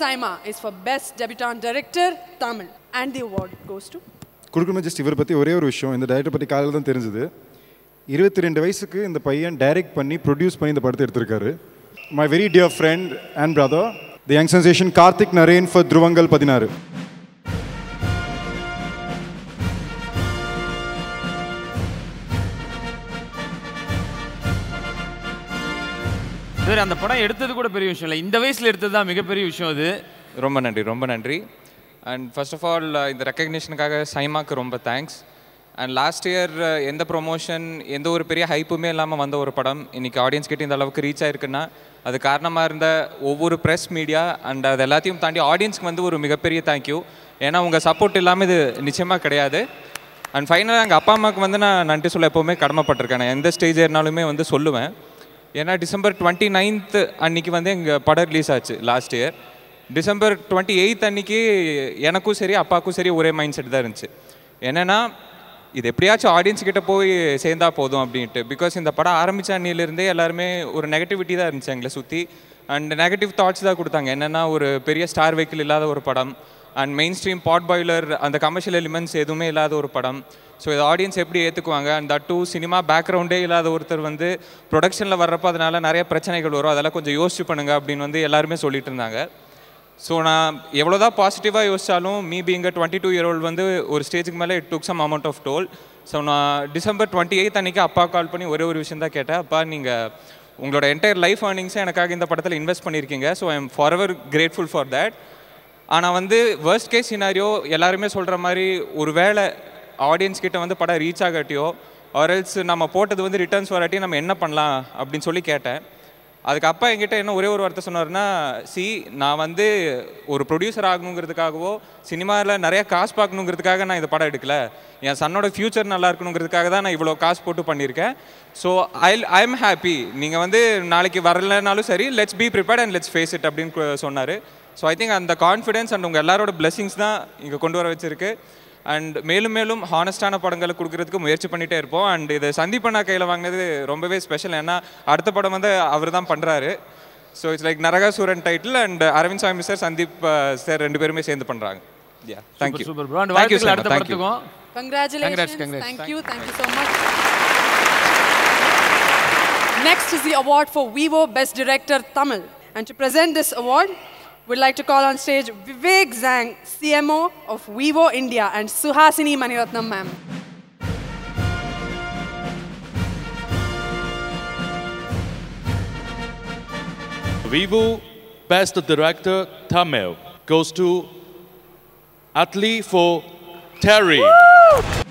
SIMA is for best debutant director Tamil and the award goes to கொடுக்கணும் just இவரை பற்றி ஒரே ஒரு விஷயம் இந்த டைரக்டர் பற்றி காலையில் தான் தெரிஞ்சுது இருபத்தி ரெண்டு வயசுக்கு இந்த பையன் டைரக்ட் பண்ணி ப்ரொடியூஸ் பண்ணி இந்த படத்தை எடுத்திருக்காரு my very dear friend and brother the young sensation Karthick Naren for Dhuruvangal Pathinaaru sir அந்த படம் எடுத்தது கூட பெரிய விஷயம் இல்லை இந்த வயசில் எடுத்தது தான் மிகப்பெரிய விஷயம் அது ரொம்ப நன்றி ரொம்ப நன்றி அண்ட் ஃபர்ஸ்ட் ஆஃப் ஆல் இந்த ரெக்கக்னிஷனுக்காக சைமாக்கு ரொம்ப தேங்க்ஸ் அண்ட் லாஸ்ட் இயர் எந்த ப்ரொமோஷன் எந்த ஒரு பெரிய ஹைப்புமே இல்லாமல் வந்த ஒரு படம் இன்றைக்கி ஆடியன்ஸ் கிட்டே இந்த அளவுக்கு ரீச் ஆயிருக்குன்னா அது காரணமாக இருந்த ஒவ்வொரு ப்ரெஸ் மீடியா அண்ட் அது எல்லாத்தையும் தாண்டி ஆடியன்ஸ்க்கு வந்து ஒரு மிகப்பெரிய தேங்க்யூ ஏன்னா உங்கள் சப்போர்ட் இல்லாமல் இது நிச்சயமாக கிடையாது அண்ட் ஃபைனலாக எங்கள் அப்பா அம்மாவுக்கு வந்து நான் நன்றி சொல்ல எப்போவுமே கடமைப்பட்டிருக்கேன் நான் எந்த ஸ்டேஜ் ஏறினாலுமே வந்து சொல்லுவேன் ஏன்னா டிசம்பர் டுவெண்ட்டி நைன்த் அன்றைக்கி வந்து எங்கள் படம் ரிலீஸ் ஆச்சு last year December twenty eight அன்றைக்கி எனக்கும் சரி அப்பாவுக்கும் சரி ஒரே மைண்ட் செட் தான் இருந்துச்சு என்னென்னா இது எப்படியாச்சும் ஆடியன்ஸ் கிட்ட போய் சேர்ந்தா போதும் அப்படின்ட்டு பிகாஸ் இந்த படம் ஆரம்பித்த அன்னிலேருந்தே எல்லாருமே ஒரு நெகட்டிவிட்டி தான் இருந்துச்சு எங்களை சுற்றி அண்ட் நெகட்டிவ் தாட்ஸ் தான் கொடுத்தாங்க என்னென்னா ஒரு பெரிய ஸ்டார் வெஹிக்கிள் இல்லாத ஒரு படம் and mainstream potboiler அந்த கமர்ஷியல் எலிமெண்ட்ஸ் எதுவுமே இல்லாத ஒரு படம் ஸோ இது ஆடியன்ஸ் எப்படி ஏற்றுக்குவாங்க அண்ட் தட் டூ சினிமா பேக்ரவுண்டே இல்லாத ஒருத்தர் வந்து ப்ரொடக்ஷனில் வர்றப்போ அதனால் நிறைய பிரச்சனைகள் வரும் அதெல்லாம் கொஞ்சம் யோசிச்சு பண்ணுங்கள் அப்படின்னு வந்து எல்லாருமே சொல்லிட்டு இருந்தாங்க ஸோ நான் எவ்வளோ தான் பாசிட்டிவாக யோசித்தாலும் me being twenty two year old வந்து ஒரு ஸ்டேஜுக்கு மேலே it took some amount of toll so நான் டிசம்பர் டுவெண்ட்டி எயித் அன்றைக்கி அப்பா கால் பண்ணி ஒரே ஒரு விஷயம் தான் கேட்டேன் அப்பா நீங்கள் உங்களோட என்டையர் லைஃப் ஏர்னிங்ஸை எனக்காக இந்த படத்தில் இன்வெஸ்ட் பண்ணியிருக்கீங்க so I am forever grateful for that ஆனால் வந்து வேர்ஸ்ட் கேஸ் சினாரியோ எல்லாருமே சொல்கிற மாதிரி ஒரு வேளை ஆடியன்ஸ் கிட்ட வந்து படம் ரீச் ஆகாட்டியோ ஆர்எல்ஸ் நம்ம போட்டது வந்து ரிட்டர்ன்ஸ் வராட்டி நம்ம என்ன பண்ணலாம் அப்படின்னு சொல்லி கேட்டேன் அதுக்கு அப்பா என்கிட்ட என்ன ஒரே ஒரு வார்த்தை சொன்னார்னா சி நான் வந்து ஒரு ப்ரொடியூசர் ஆகணுங்கிறதுக்காகவோ சினிமாவில் நிறையா காசு பார்க்கணுங்கிறதுக்காக நான் இந்த படம் எடுக்கல என் சன்னோட ஃப்யூச்சர் நல்லா இருக்கணுங்கிறதுக்காக தான் நான் இவ்வளோ காசு போட்டு பண்ணியிருக்கேன் so I I am happy நீங்கள் வந்து நாளைக்கு வரலனாலும் சரி let's be prepared and let's face it அப்படின்னு சொன்னார் ஸோ ஐ திங்க் அந்த கான்ஃபிடென்ஸ் அண்ட் உங்கள் எல்லாரோட பிளெஸிங்ஸ் தான் இங்கே கொண்டு வர வச்சுருக்கு அண்ட் மேலும் மேலும் ஹானஸ்டான படங்களை கொடுக்கறதுக்கு முயற்சி பண்ணிகிட்டே இருப்போம் அண்ட் இது சந்தீபண்ணா கையில் வாங்கினது ரொம்பவே ஸ்பெஷல் ஏன்னா அடுத்த படம் வந்து அவர் தான் பண்ணுறாரு so it's like Naragasooran title and Aravind Swami sir Sandeep sir uh, ரெண்டு பேருமே சேர்ந்து பண்ணுறாங்க yeah thank you and thank you sir thank you congratulations thank you thank you so much Next is the award for Vivo Best Director Tamil. And to present this award, would like to call on stage Vivek Zhang, CMO of Vivo India, and Suhasini Maniratnam, ma'am. Vivo Best Director Tamil goes to Atli for Terry. Woo!